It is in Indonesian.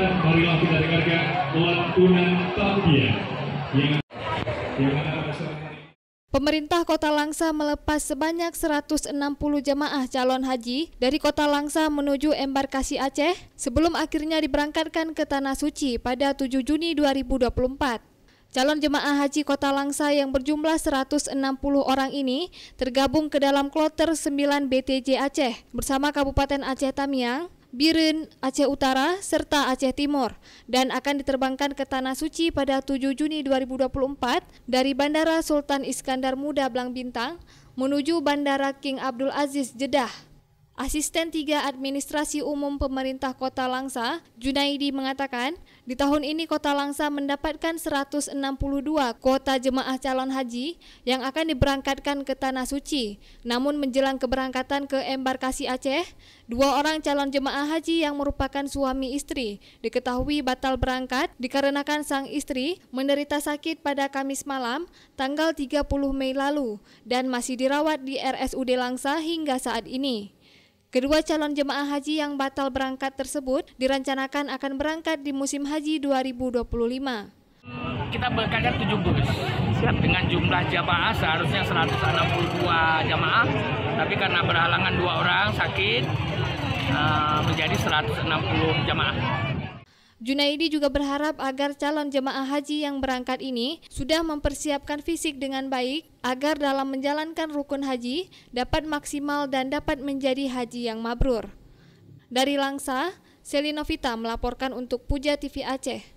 marilah kita dengarkan lantunan tapia Pemerintah Kota Langsa melepas sebanyak 160 jemaah calon haji dari Kota Langsa menuju embarkasi Aceh sebelum akhirnya diberangkatkan ke Tanah Suci pada 7 Juni 2024. Calon jemaah haji kota Langsa yang berjumlah 160 orang ini tergabung ke dalam kloter 9 BTJ Aceh bersama Kabupaten Aceh Tamiang Birin Aceh Utara, serta Aceh Timur dan akan diterbangkan ke Tanah Suci pada 7 Juni 2024 dari Bandara Sultan Iskandar Muda Blang Bintang menuju Bandara King Abdul Aziz Jeddah Asisten 3 Administrasi Umum Pemerintah Kota Langsa, Junaidi mengatakan, di tahun ini Kota Langsa mendapatkan 162 kota jemaah calon haji yang akan diberangkatkan ke Tanah Suci. Namun menjelang keberangkatan ke embarkasi Aceh, dua orang calon jemaah haji yang merupakan suami istri diketahui batal berangkat dikarenakan sang istri menderita sakit pada Kamis malam tanggal 30 Mei lalu dan masih dirawat di RSUD Langsa hingga saat ini. Kedua calon jemaah haji yang batal berangkat tersebut direncanakan akan berangkat di musim haji 2025. Kita berangkatkan 7 bus. Siap. Dengan jumlah jemaah seharusnya 162 jemaah, tapi karena berhalangan dua orang sakit eh, menjadi 160 jemaah. Junaidi juga berharap agar calon jemaah haji yang berangkat ini sudah mempersiapkan fisik dengan baik agar dalam menjalankan rukun haji dapat maksimal dan dapat menjadi haji yang mabrur. Dari Langsa, Selinovita melaporkan untuk Puja TV Aceh.